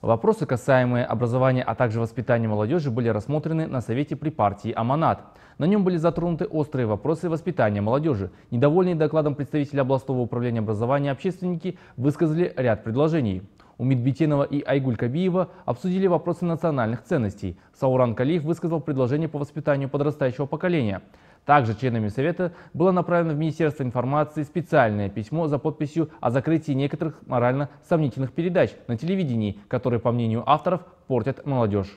Вопросы, касаемые образования, а также воспитания молодежи, были рассмотрены на Совете при партии «Аманат». На нем были затронуты острые вопросы воспитания молодежи. Недовольные докладом представителя областного управления образования общественники высказали ряд предложений. У Медбетенова и Айгуль Кабиева обсудили вопросы национальных ценностей. Сауран Калиев высказал предложение по воспитанию подрастающего поколения – также членами Совета было направлено в Министерство информации специальное письмо за подписью о закрытии некоторых морально сомнительных передач на телевидении, которые, по мнению авторов, портят молодежь.